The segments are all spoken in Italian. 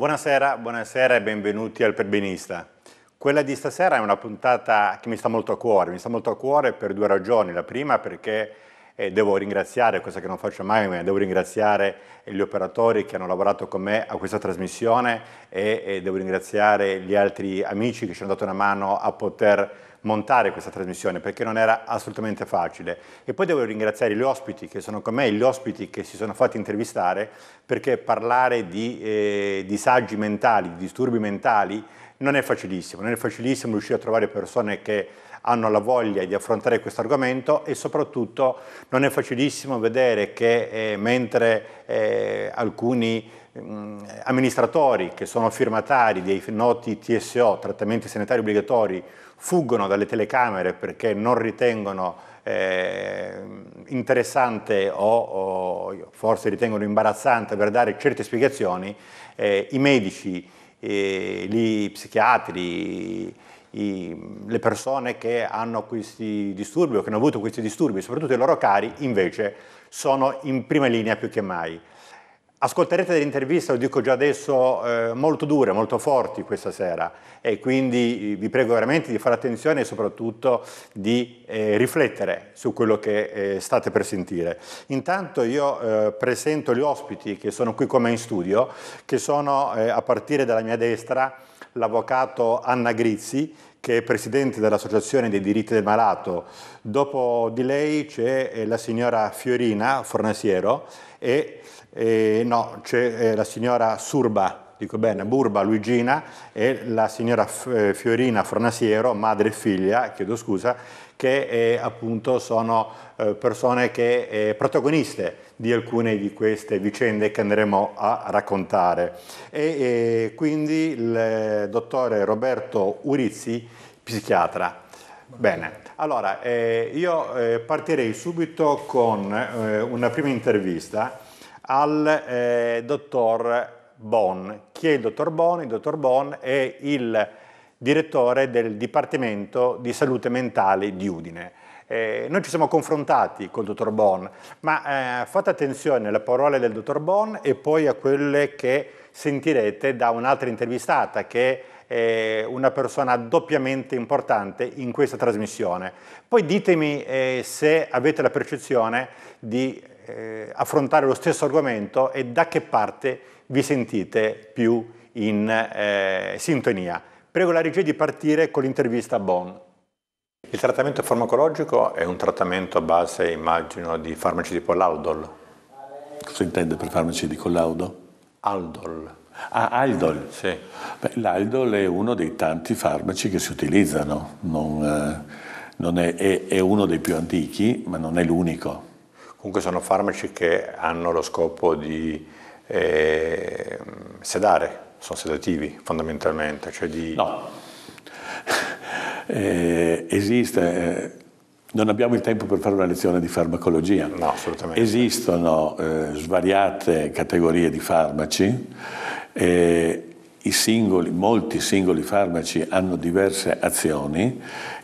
Buonasera, buonasera e benvenuti al Perbenista. Quella di stasera è una puntata che mi sta molto a cuore, mi sta molto a cuore per due ragioni. La prima perché eh, devo ringraziare, cosa che non faccio mai, ma devo ringraziare gli operatori che hanno lavorato con me a questa trasmissione e, e devo ringraziare gli altri amici che ci hanno dato una mano a poter montare questa trasmissione perché non era assolutamente facile. E poi devo ringraziare gli ospiti che sono con me, gli ospiti che si sono fatti intervistare perché parlare di eh, disagi mentali, di disturbi mentali non è facilissimo, non è facilissimo riuscire a trovare persone che hanno la voglia di affrontare questo argomento e soprattutto non è facilissimo vedere che eh, mentre eh, alcuni mh, mm, amministratori che sono firmatari dei noti TSO, trattamenti sanitari obbligatori, fuggono dalle telecamere perché non ritengono eh, interessante o, o, forse ritengono imbarazzante per dare certe spiegazioni, eh, i medici, eh, gli psichiatri, i, le persone che hanno questi disturbi o che hanno avuto questi disturbi, soprattutto i loro cari, invece sono in prima linea più che mai. Ascolterete delle interviste, lo dico già adesso, eh, molto dure, molto forti questa sera e quindi eh, vi prego veramente di fare attenzione e soprattutto di eh, riflettere su quello che eh, state per sentire. Intanto io eh, presento gli ospiti che sono qui con me in studio, che sono eh, a partire dalla mia destra l'avvocato Anna Grizzi, che è presidente dell'Associazione dei diritti del malato. Dopo di lei c'è la signora Fiorina Fornasiero, e eh, no, c'è eh, la signora Surba, dico bene, Burba Luigina e la signora eh, Fiorina Fornasiero, madre e figlia, chiedo scusa, che eh, appunto sono eh, persone che, protagoniste di alcune di queste vicende che andremo a raccontare. E, e quindi il dottore Roberto Urizzi, psichiatra. Bene. Allora, eh, io eh, partirei subito con eh, una prima intervista al eh, dottor Bon. Chi è il dottor Bon? Il dottor Bon è il direttore del Dipartimento di Salute Mentale di Udine. Eh, noi ci siamo confrontati col dottor Bon, ma eh, fate attenzione alle parole del dottor Bon e poi a quelle che sentirete da un'altra intervistata che è eh, una persona doppiamente importante in questa trasmissione. Poi ditemi eh, se avete la percezione di eh, affrontare lo stesso argomento e da che parte vi sentite più in eh, sintonia. Prego la regia di partire con l'intervista a Bonn. Il trattamento farmacologico è un trattamento a base, immagino, di farmaci tipo l'Aldol. Cosa intende per farmaci di collaudo? Aldol. Ah, Aldol. Sì. Beh, L'Aldol è uno dei tanti farmaci che si utilizzano, non, eh, non è, è, è, uno dei più antichi, ma non è l'unico. Comunque sono farmaci che hanno lo scopo di eh, sedare, sono sedativi fondamentalmente. Cioè di... No, eh, esiste... Eh, non abbiamo il tempo per fare una lezione di farmacologia. No, assolutamente. Esistono eh, svariate categorie di farmaci eh, singoli, molti singoli farmaci hanno diverse azioni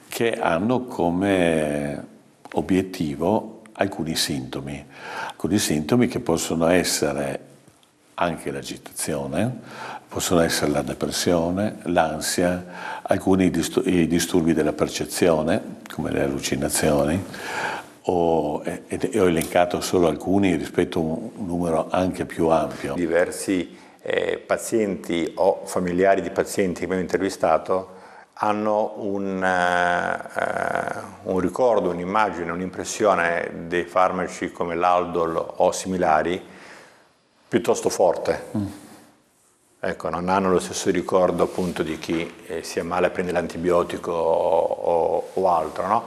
che hanno come obiettivo alcuni sintomi, alcuni sintomi che possono essere anche l'agitazione, possono essere la depressione, l'ansia, alcuni disturbi della percezione, come le allucinazioni, ho, ho elencato solo alcuni rispetto a un numero anche più ampio. Diversi eh, pazienti o familiari di pazienti che abbiamo intervistato hanno un, eh, un ricordo, un'immagine, un'impressione dei farmaci come l'Aldol o similari piuttosto forte. Mm. Ecco, non hanno lo stesso ricordo appunto di chi eh, si male e prende l'antibiotico o, o, o altro, no?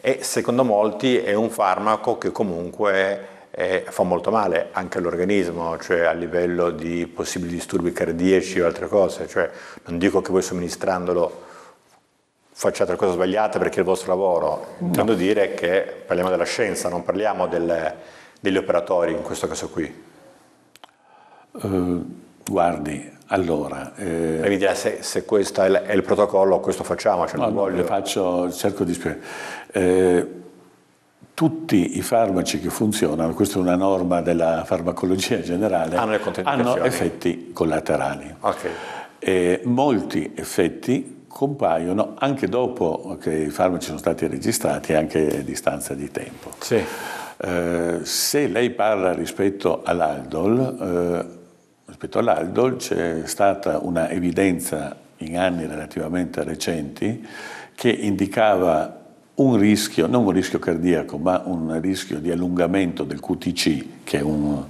E secondo molti è un farmaco che comunque eh, fa molto male anche all'organismo, cioè a livello di possibili disturbi cardiaci o altre cose, cioè non dico che voi somministrandolo facciate la cosa sbagliata perché è il vostro lavoro, intendo no. dire che parliamo della scienza, non parliamo del, degli operatori in questo caso qui. Uh, guardi, allora... Eh, mi dirà se, se, questo è il, è il protocollo, questo facciamo, cioè no, non voglio... Faccio, cerco di spiegare. Eh, tutti i farmaci che funzionano, questa è una norma della farmacologia generale, hanno, hanno effetti collaterali. Okay. E molti effetti compaiono anche dopo che i farmaci sono stati registrati, anche a distanza di tempo. Sì. Eh, se lei parla rispetto all'Aldol, eh, rispetto all'Aldol c'è stata una evidenza in anni relativamente recenti che indicava un rischio, non un rischio cardiaco, ma un rischio di allungamento del QTC, che è un,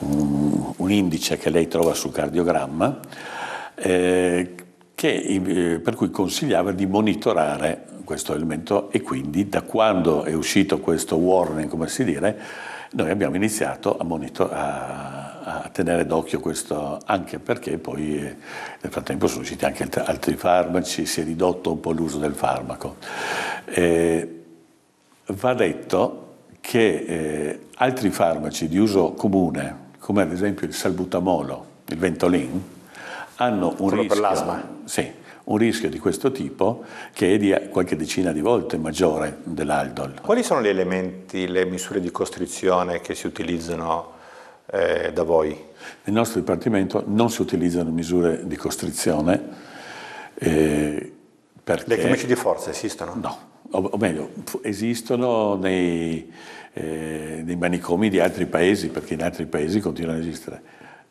un, un indice che lei trova sul cardiogramma, eh, che, eh, per cui consigliava di monitorare questo elemento e quindi da quando è uscito questo warning, come si dire, noi abbiamo iniziato a, monitorare a, tenere d'occhio questo, anche perché poi eh, nel frattempo sono usciti anche altri farmaci, si è ridotto un po' l'uso del farmaco. Eh, va detto che eh, altri farmaci di uso comune, come ad esempio il salbutamolo, il ventolin, hanno un rischio, sì, un rischio, di questo tipo che è di qualche decina di volte maggiore dell'aldol. Quali sono gli elementi, le misure di costrizione che si utilizzano eh, da voi? Nel nostro dipartimento non si utilizzano misure di costrizione. Eh, perché... Le chimici di forza esistono? No, o, o meglio, esistono nei, eh, nei manicomi di altri paesi, perché in altri paesi continuano ad esistere.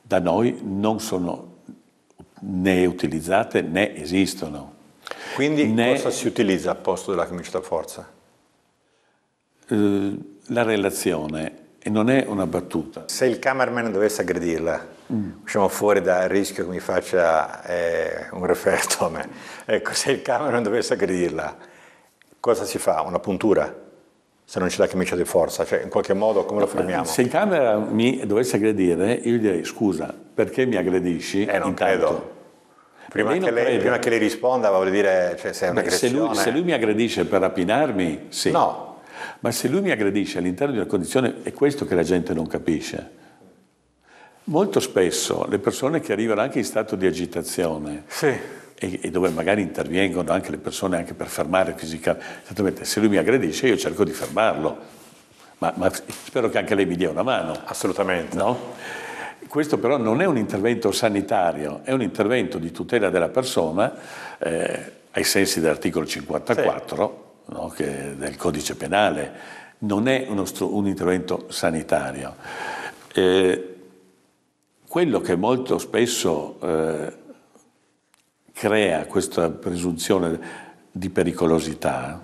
Da noi non sono né utilizzate né esistono. Quindi né... cosa si utilizza al posto della camicia da forza? Eh, la relazione e non è una battuta. Se il cameraman dovesse aggredirla, mm. usciamo fuori dal rischio che mi faccia eh, un referto a me. Ecco, se il cameraman dovesse aggredirla, cosa si fa? Una puntura? se non c'è la camicia di forza, cioè in qualche modo come lo eh, fermiamo? Se il camera mi dovesse aggredire, io gli direi scusa, perché mi aggredisci? Eh, non intanto? credo. Prima, lei che lei, prima che, lei, risponda, voglio dire, cioè, se è un'aggressione. Se lui, se lui mi aggredisce per rapinarmi, sì. No, ma se lui mi aggredisce all'interno di una condizione, è questo che la gente non capisce. Molto spesso le persone che arrivano anche in stato di agitazione sì. e, e, dove magari intervengono anche le persone anche per fermare fisicamente, se lui mi aggredisce io cerco di fermarlo, ma, ma spero che anche lei mi dia una mano. Assolutamente. No? Questo però non è un intervento sanitario, è un intervento di tutela della persona eh, ai sensi dell'articolo 54. Sì no, del codice penale, non è stru- un intervento sanitario. Eh, quello che molto spesso eh, crea questa presunzione di pericolosità,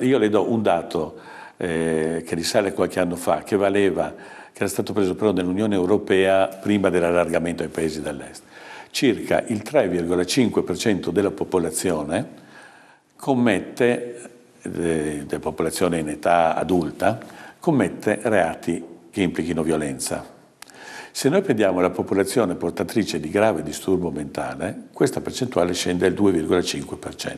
io le do un dato eh, che risale qualche anno fa, che valeva, che era stato preso però nell'Unione Europea prima dell'allargamento ai paesi dell'Est. Circa il 3,5% della popolazione commette della popolazione in età adulta commette reati che implichino violenza. Se noi prendiamo la popolazione portatrice di grave disturbo mentale, questa percentuale scende al 2,5%.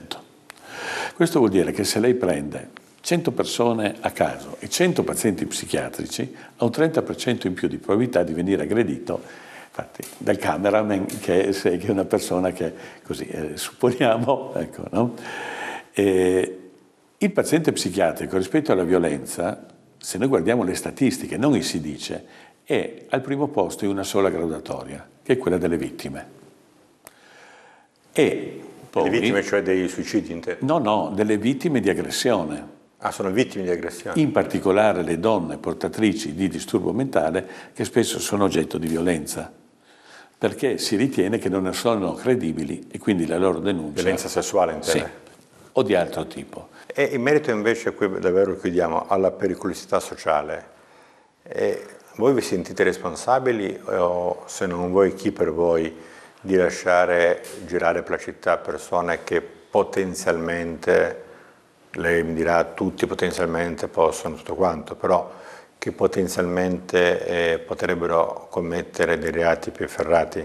Questo vuol dire che se lei prende 100 persone a caso e 100 pazienti psichiatrici, ha un 30% in più di probabilità di venire aggredito infatti, dal cameraman che, è una persona che, così, eh, supponiamo, ecco, no? E, il paziente psichiatrico rispetto alla violenza, se noi guardiamo le statistiche, non il si dice, è al primo posto in una sola graduatoria, che è quella delle vittime. E poi, le vittime cioè dei suicidi interi? No, no, delle vittime di aggressione. Ah, sono vittime di aggressione. In particolare le donne portatrici di disturbo mentale che spesso sono oggetto di violenza perché si ritiene che non sono credibili e quindi la loro denuncia... Violenza sessuale intera. Sì o di altro tipo. E in merito invece, qui davvero chiudiamo, alla pericolosità sociale, e voi vi sentite responsabili o se non voi chi per voi di lasciare girare per la città persone che potenzialmente, lei mi dirà tutti potenzialmente possono tutto quanto, però che potenzialmente eh, potrebbero commettere dei reati più efferrati?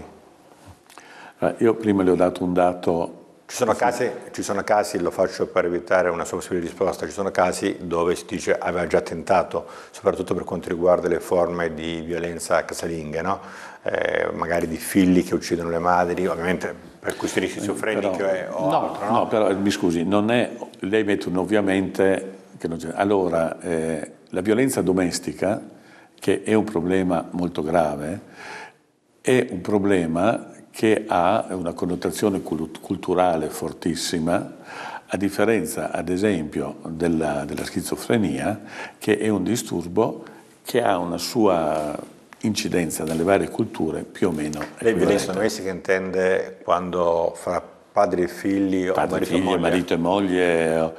Eh, io prima le ho dato un dato ci sono, casi, ci sono, casi, lo faccio per evitare una sua possibile risposta, ci sono casi dove si dice aveva già tentato, soprattutto per quanto riguarda le forme di violenza casalinga, no? eh, magari di figli che uccidono le madri, ovviamente per questioni eh, schizofreniche o no, altro. No? no, però eh, mi scusi, non è, lei mette un ovviamente, allora eh, la violenza domestica, che è un problema molto grave, è un problema che ha una connotazione culturale fortissima, a differenza ad esempio della, della schizofrenia, che è un disturbo che ha una sua incidenza nelle varie culture più o meno Lei violenza che intende quando fra padri e figli o padre, marito, figli, e marito e moglie?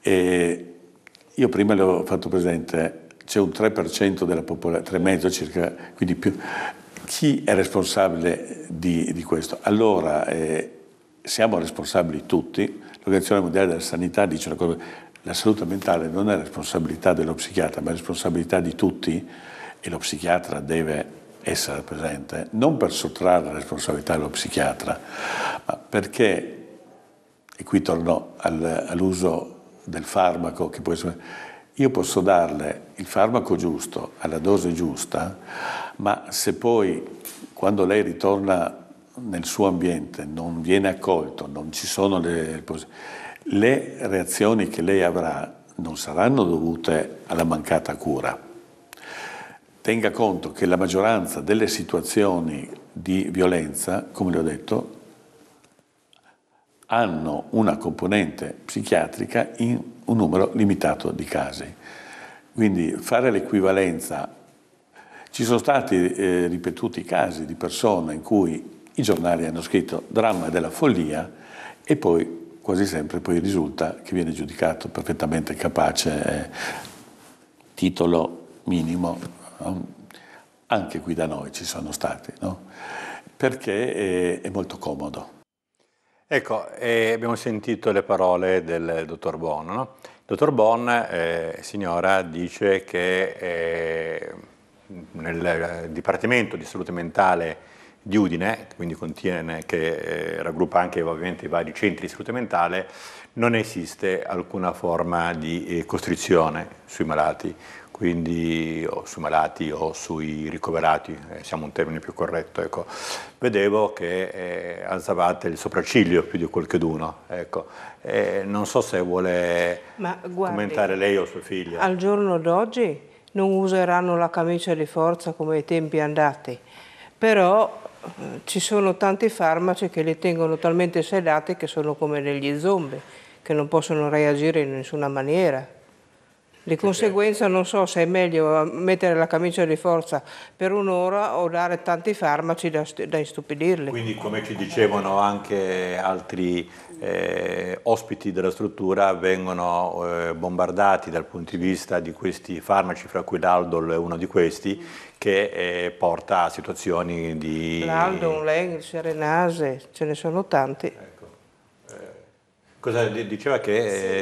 E io prima le ho fatto presente, c'è un 3% della popolazione, 3,5 circa, quindi più, chi è responsabile di, di questo? Allora, eh, siamo responsabili tutti, l'Organizzazione Mondiale della Sanità dice una cosa, la salute mentale non è responsabilità dello psichiatra, ma è responsabilità di tutti e lo psichiatra deve essere presente, non per sottrarre la responsabilità allo psichiatra, ma perché, e qui torno al, all'uso del farmaco che può essere, io posso darle il farmaco giusto alla dose giusta ma se poi quando lei ritorna nel suo ambiente non viene accolto, non ci sono le, le reazioni che lei avrà non saranno dovute alla mancata cura. Tenga conto che la maggioranza delle situazioni di violenza, come le ho detto, hanno una componente psichiatrica in un numero limitato di casi. Quindi fare l'equivalenza ci sono stati eh, ripetuti casi di persone in cui i giornali hanno scritto dramma della follia e poi quasi sempre poi risulta che viene giudicato perfettamente capace, eh, titolo minimo, eh, anche qui da noi ci sono stati, no? perché è, eh, è, molto comodo. Ecco, eh, abbiamo sentito le parole del dottor Bon. No? Il dottor Bon, eh, signora, dice che eh, nel eh, Dipartimento di Salute Mentale di Udine, quindi contiene, che eh, raggruppa anche ovviamente i vari centri di salute mentale, non esiste alcuna forma di eh, costrizione sui malati, quindi o sui malati o sui ricoverati, siamo un termine più corretto. Ecco. Vedevo che eh, alzavate il sopracciglio più di qualcheduno, ecco. non so se vuole guardi, commentare lei o sua figlia. Al giorno d'oggi non useranno la camicia di forza come ai tempi andati, però eh, ci sono tanti farmaci che li tengono talmente sedati che sono come degli zombie, che non possono reagire in nessuna maniera. Di conseguenza non so se è meglio mettere la camicia di forza per un'ora o dare tanti farmaci da, da istupidirli. Quindi come ci dicevano anche altri eh, ospiti della struttura vengono eh, bombardati dal punto di vista di questi farmaci, fra cui l'Aldol è uno di questi, che eh, porta a situazioni di... L'Aldol, Leng, il Serenase, ce ne sono tanti. Eh, Cosa diceva che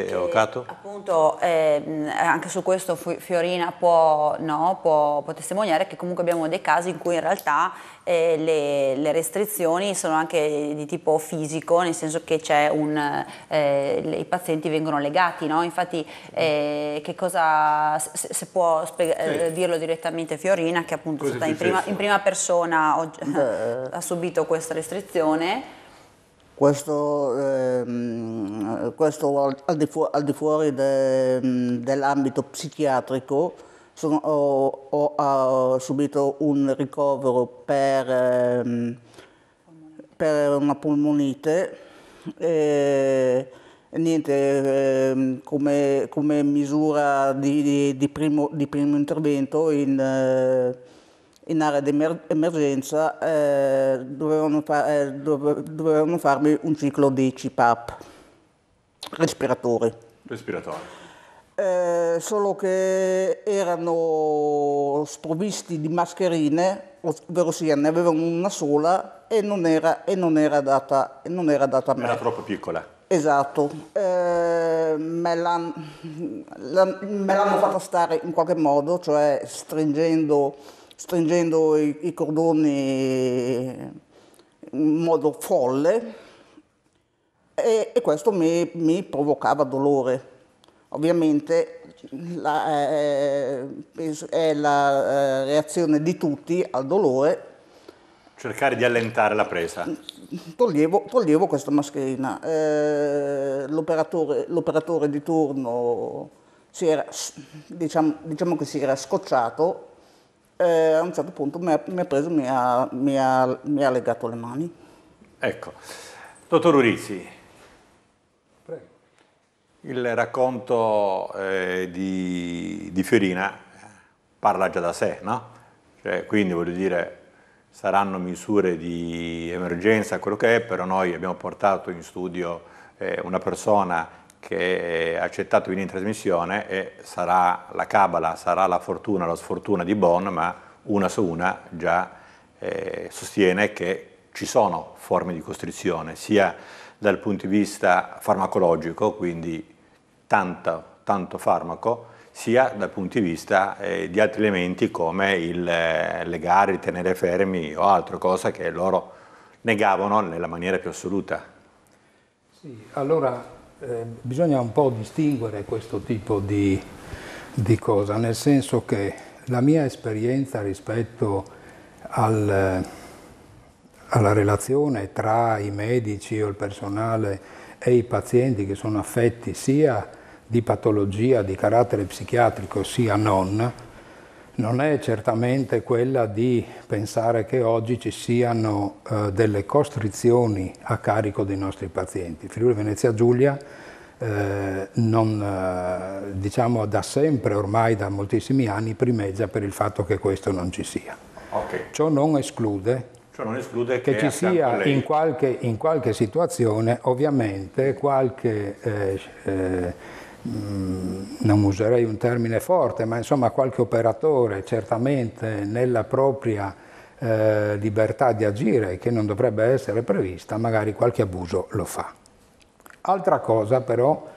sì, è eh, Ocato? Appunto, eh, anche su questo Fiorina può, no, può, può, testimoniare che comunque abbiamo dei casi in cui in realtà eh, le, le, restrizioni sono anche di tipo fisico, nel senso che un, eh, i pazienti vengono legati, no? infatti mm. eh, che cosa, se, se può sì. Eh, dirlo direttamente Fiorina che appunto in prima, in prima, persona ha subito questa restrizione questo, ehm, questo al, di fu- al, di fuori de, dell'ambito psichiatrico, sono, ho, ho, ho, subito un ricovero per, ehm, per una polmonite. E, niente, ehm, come, come, misura di, di, primo, di, primo, intervento in... Eh, in area di emergenza eh, dovevano, fa eh, dove dovevano, farmi un ciclo di CPAP, respiratori. Respiratori. Eh, solo che erano sprovvisti di mascherine, ovvero sia ne avevano una sola e non era, e non era, data, non era data a me. Era troppo piccola. Esatto, eh, me, l'hanno fatta stare in qualche modo, cioè stringendo stringendo i, i cordoni in modo folle e, e questo mi, mi, provocava dolore. Ovviamente la, eh, è la eh, reazione di tutti al dolore. Cercare di allentare la presa. Toglievo, toglievo questa mascherina. Eh, l'operatore, l'operatore, di turno si era, diciamo, diciamo che si era scocciato eh, a un certo punto mi ha, mi ha preso, mi mi, ha, mi ha legato le mani. Ecco, dottor Urizzi, il racconto eh, di, di, Fiorina eh, parla già da sé, no? Cioè, quindi voglio dire, saranno misure di emergenza, quello che è, però noi abbiamo portato in studio eh, una persona che ha accettato di venire in trasmissione e sarà la cabala, sarà la fortuna, la sfortuna di Bonn, ma una su una già eh, sostiene che ci sono forme di costrizione, sia dal punto di vista farmacologico, quindi tanto, tanto farmaco, sia dal punto di vista eh, di altri elementi come il eh, legare, il tenere fermi o altre cose che loro negavano nella maniera più assoluta. Sì, allora Ehm, bisogna un po' distinguere questo tipo di, di, cosa, nel senso che la mia esperienza rispetto al, alla relazione tra i medici o il personale e i pazienti che sono affetti sia di patologia di carattere psichiatrico sia non, non è certamente quella di pensare che oggi ci siano eh, delle costrizioni a carico dei nostri pazienti. Friuli Venezia Giulia eh, non, eh, diciamo da sempre, ormai da moltissimi anni, primeggia per il fatto che questo non ci sia. Okay. Ciò non esclude non esclude che, che ci sia in qualche, in qualche, situazione ovviamente qualche eh, eh, Mm, non userei un termine forte, ma insomma qualche operatore certamente nella propria eh, libertà di agire che non dovrebbe essere prevista, magari qualche abuso lo fa. Altra cosa però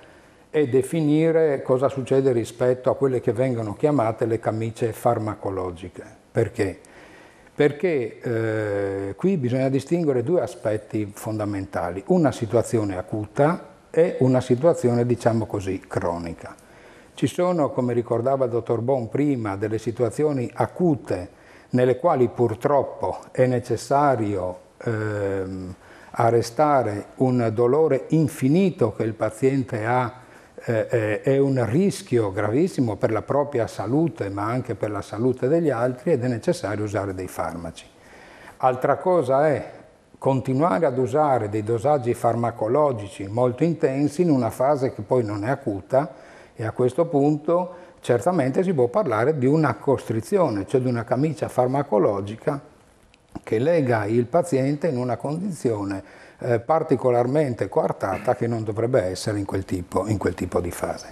è definire cosa succede rispetto a quelle che vengono chiamate le camicie farmacologiche. Perché? Perché eh, qui bisogna distinguere due aspetti fondamentali, una situazione acuta, è una situazione, diciamo così, cronica. Ci sono, come ricordava il dottor Bon prima, delle situazioni acute nelle quali purtroppo è necessario ehm, arrestare un dolore infinito che il paziente ha eh, eh è un rischio gravissimo per la propria salute ma anche per la salute degli altri ed è necessario usare dei farmaci. Altra cosa è continuare ad usare dei dosaggi farmacologici molto intensi in una fase che poi non è acuta e a questo punto certamente si può parlare di una costrizione, cioè di una camicia farmacologica che lega il paziente in una condizione eh, particolarmente coartata che non dovrebbe essere in quel, tipo, in quel tipo di fase.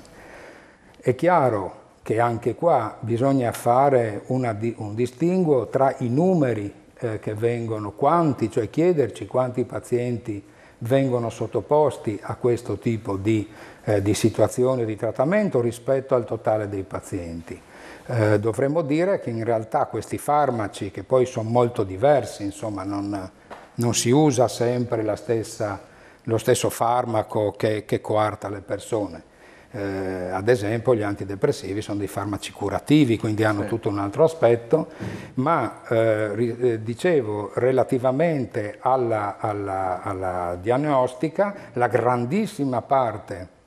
È chiaro che anche qua bisogna fare una, un distinguo tra i numeri eh, che vengono, quanti, cioè chiederci quanti pazienti vengono sottoposti a questo tipo di, eh, di situazione di trattamento rispetto al totale dei pazienti. Eh, dovremmo dire che in realtà questi farmaci, che poi sono molto diversi, insomma non, non si usa sempre stessa, lo stesso farmaco che, che coarta le persone, eh, ad esempio gli antidepressivi sono dei farmaci curativi, quindi hanno sì. tutto un altro aspetto, ma eh, eh, dicevo relativamente alla, alla, alla diagnostica, la grandissima parte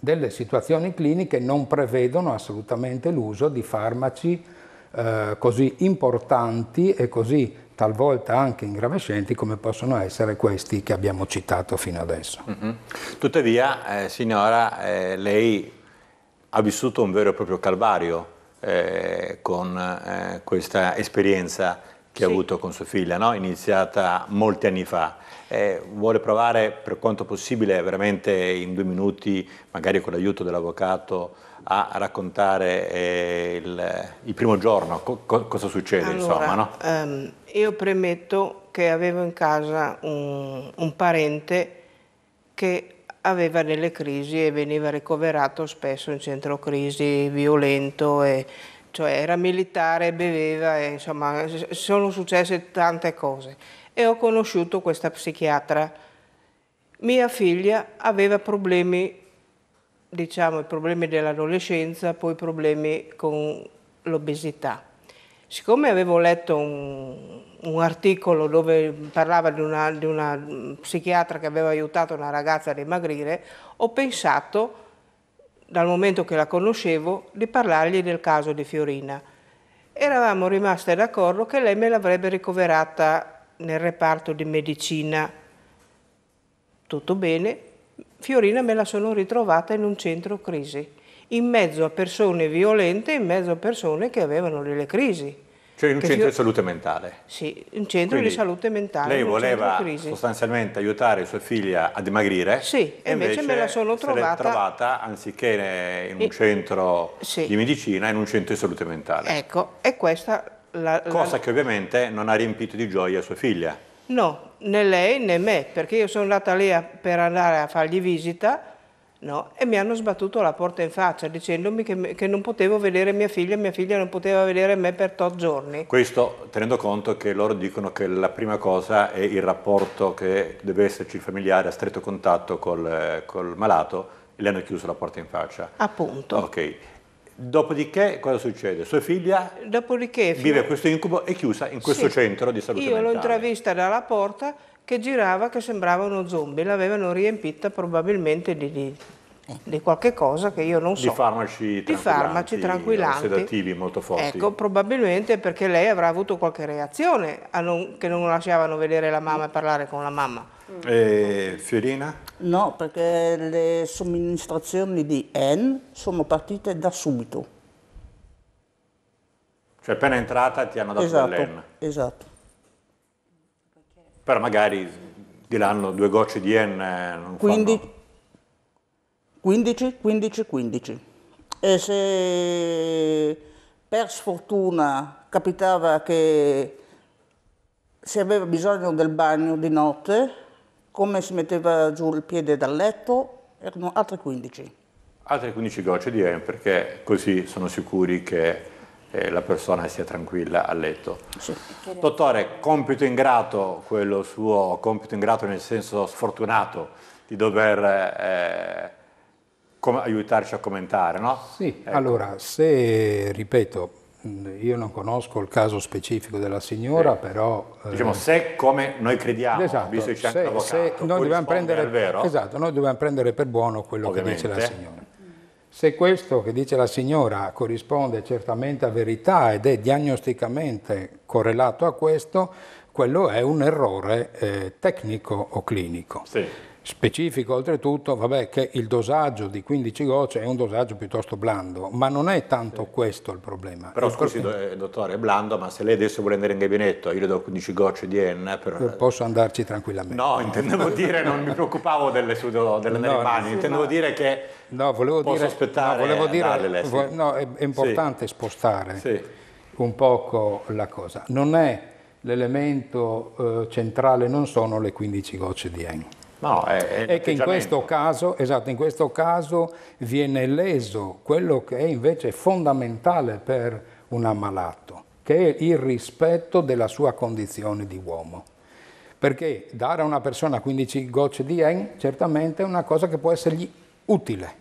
delle situazioni cliniche non prevedono assolutamente l'uso di farmaci eh, così importanti e così talvolta anche ingravescenti come possono essere questi che abbiamo citato fino adesso. Mm-hmm. Tuttavia, eh, signora, eh, lei ha vissuto un vero e proprio calvario eh, con eh, questa esperienza che sì. ha avuto con sua figlia, no? iniziata molti anni fa. Eh, vuole provare per quanto possibile, veramente in due minuti, magari con l'aiuto dell'avvocato, a raccontare eh, il, il, primo giorno, co cosa succede allora, insomma? No? Ehm, io premetto che avevo in casa un, un parente che aveva delle crisi e veniva ricoverato spesso in centro crisi violento, e, cioè era militare, beveva, e, insomma sono successe tante cose. E ho conosciuto questa psichiatra. Mia figlia aveva problemi diciamo, i problemi dell'adolescenza, poi problemi con l'obesità. Siccome avevo letto un, un articolo dove parlava di una, di una, psichiatra che aveva aiutato una ragazza a dimagrire, ho pensato, dal momento che la conoscevo, di parlargli del caso di Fiorina. Eravamo rimaste d'accordo che lei me l'avrebbe ricoverata nel reparto di medicina. Tutto bene, Fiorina me la sono ritrovata in un centro crisi, in mezzo a persone violente, in mezzo a persone che avevano delle crisi. Cioè in un centro io... di salute mentale? Sì, un centro Quindi di salute mentale. Lei voleva sostanzialmente aiutare sua figlia a dimagrire? Sì, e invece, invece me la sono trovata... trovata anziché in un e... centro sì. di medicina, in un centro di salute mentale. Ecco, è questa... La, Cosa la... che ovviamente non ha riempito di gioia sua figlia. No, né lei né me, perché io sono andata lì a, per andare a fargli visita no? e mi hanno sbattuto la porta in faccia dicendomi che, che non potevo vedere mia figlia e mia figlia non poteva vedere me per tot giorni. Questo tenendo conto che loro dicono che la prima cosa è il rapporto che deve esserci il familiare a stretto contatto col, eh, col malato e le hanno chiuso la porta in faccia. Appunto. Ok. Dopodiché cosa succede? Sua figlia Dopodiché, vive questo incubo e chiusa in questo sì, centro di salute io mentale. Io l'ho intravista dalla porta che girava che sembrava uno zombie, l'avevano riempita probabilmente di, di, di, qualche cosa che io non so. Di farmaci tranquillanti, di farmaci tranquillanti. sedativi molto forti. Ecco, probabilmente perché lei avrà avuto qualche reazione non, che non lasciavano vedere la mamma e parlare con la mamma. Mm. E eh, Fiorina? No, perché le somministrazioni di N sono partite da subito. Cioè appena entrata ti hanno dato esatto, dell'N. Esatto. Però magari di l'anno due gocce di N eh, non Quindi, fanno... 15, 15, 15. E se per sfortuna capitava che si aveva bisogno del bagno di notte, come si metteva giù il piede dal letto, erano altre 15. Altre 15 gocce di REM perché così sono sicuri che eh, la persona sia tranquilla a letto. Sì. Dottore, compito ingrato, quello suo, compito ingrato nel senso sfortunato di dover eh, aiutarci a commentare, no? Sì, ecco. allora se, ripeto, io non conosco il caso specifico della signora, sì. però... Diciamo, eh, se come noi crediamo, esatto, visto che c'è anche l'avvocato, noi dobbiamo prendere, vero, Esatto, noi dobbiamo prendere per buono quello ovviamente. che dice la signora. Se questo che dice la signora corrisponde certamente a verità ed è diagnosticamente correlato a questo, quello è un errore eh, tecnico o clinico. Sì. Specifico oltretutto vabbè, che il dosaggio di 15 gocce è un dosaggio piuttosto blando, ma non è tanto sì. questo il problema. Però il ecco, scusi problema... Eh, dottore, è blando, ma se lei adesso vuole andare in gabinetto, io le do 15 gocce di N per... Eh, posso andarci tranquillamente. No, intendevo dire, non mi preoccupavo delle, sue, delle no, mani, intendevo ma... dire che no, volevo posso dire, aspettare no, volevo dire, lei, sì. no, è, è importante spostare un poco la cosa. Non è l'elemento eh, centrale non sono le 15 gocce di N. No, è, è, che in questo, caso, esatto, in questo caso viene leso quello che è invece fondamentale per un ammalato, che è il rispetto della sua condizione di uomo. Perché dare a una persona 15 gocce di yen certamente è una cosa che può essergli utile,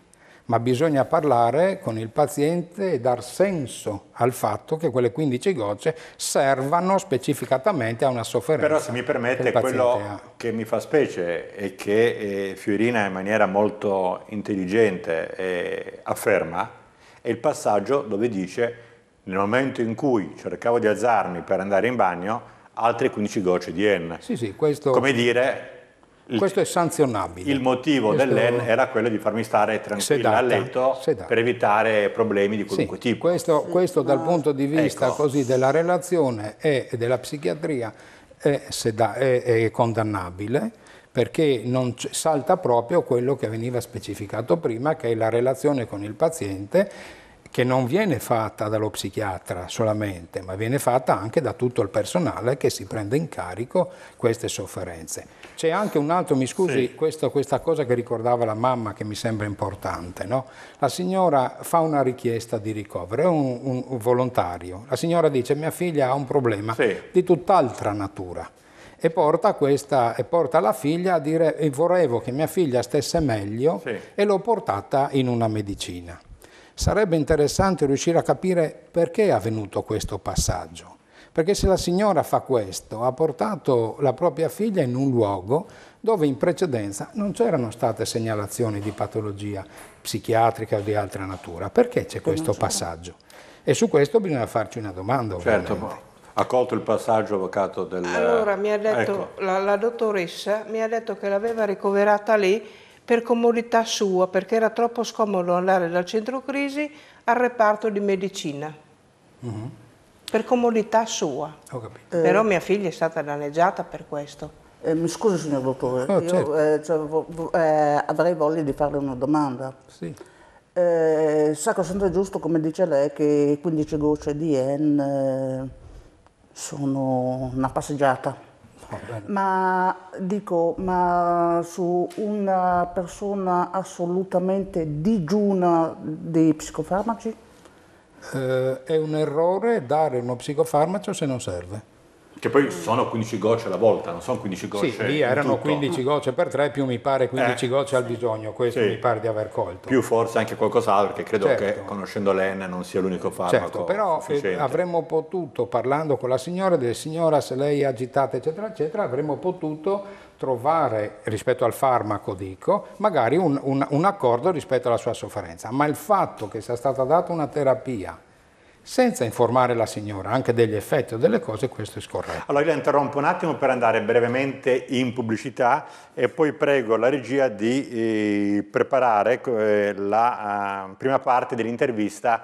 ma bisogna parlare con il paziente e dar senso al fatto che quelle 15 gocce servano specificatamente a una sofferenza. Però se mi permette, che quello ha. che mi fa specie è che eh, Fiorina in maniera molto intelligente eh, afferma è il passaggio dove dice nel momento in cui cercavo di alzarmi per andare in bagno altre 15 gocce di N. Sì, sì, questo... Come dire, il, Questo è sanzionabile. Il motivo Questo... dell'EN era quello di farmi stare tranquilla sedata, a letto sedata. per evitare problemi di qualunque sì, tipo. Questo, questo dal punto di vista ecco. così, della relazione e della psichiatria è, seda, è, è condannabile perché non salta proprio quello che veniva specificato prima, che è la relazione con il paziente che non viene fatta dallo psichiatra solamente, ma viene fatta anche da tutto il personale che si prende in carico queste sofferenze. C'è anche un altro, mi scusi, sì. questo, questa cosa che ricordava la mamma che mi sembra importante, no? la signora fa una richiesta di ricovero, è un, un, volontario, la signora dice mia figlia ha un problema sì. di tutt'altra natura. E porta, questa, e porta, la figlia a dire eh, volevo che mia figlia stesse meglio sì. e l'ho portata in una medicina. Sarebbe interessante riuscire a capire perché è avvenuto questo passaggio. Perché se la signora fa questo, ha portato la propria figlia in un luogo dove in precedenza non c'erano state segnalazioni di patologia psichiatrica o di altra natura. Perché c'è questo passaggio? E su questo bisogna farci una domanda, certo, ovviamente. Certo, ha colto il passaggio avvocato del... Allora, mi ha detto, ecco. la, la dottoressa mi ha detto che l'aveva ricoverata lì per comodità sua, perché era troppo scomodo andare dal centro crisi al reparto di medicina. Uh mm-hmm. -huh. Per comodità sua. Ho capito. Eh. Però eh. mia figlia è stata danneggiata per questo. Eh, mi scusi signor dottore, oh, certo. io eh, cioè, eh, avrei voglia di farle una domanda. Sì. Eh, sacrosanto è giusto, come dice lei, che 15 gocce di N sono una passeggiata. Oh, ma dico, ma su una persona assolutamente digiuna dei psicofarmaci? Eh, è un errore dare uno psicofarmaco se non serve che poi mm. sono 15 gocce alla volta, non sono 15 gocce. Sì, lì erano 15 gocce per 3, più mi pare 15 eh, gocce al bisogno, questo sì. mi pare di aver colto. Più forse anche qualcos'altro, perché credo certo. che conoscendo l'EN non sia l'unico farmaco. Certo, però eh, sufficiente. avremmo potuto, parlando con la signora, della signora se lei è agitata eccetera eccetera, avremmo potuto trovare rispetto al farmaco, dico, magari un, un, un accordo rispetto alla sua sofferenza. Ma il fatto che sia stata data una terapia senza informare la signora anche degli effetti o delle cose, questo è scorretto. Allora io la interrompo un attimo per andare brevemente in pubblicità e poi prego la regia di eh, preparare eh, la eh, prima parte dell'intervista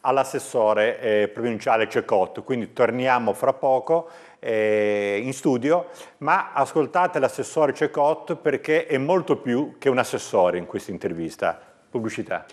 all'assessore eh, provinciale Cecotto, quindi torniamo fra poco eh, in studio, ma ascoltate l'assessore Cecotto perché è molto più che un assessore in questa intervista. Pubblicità.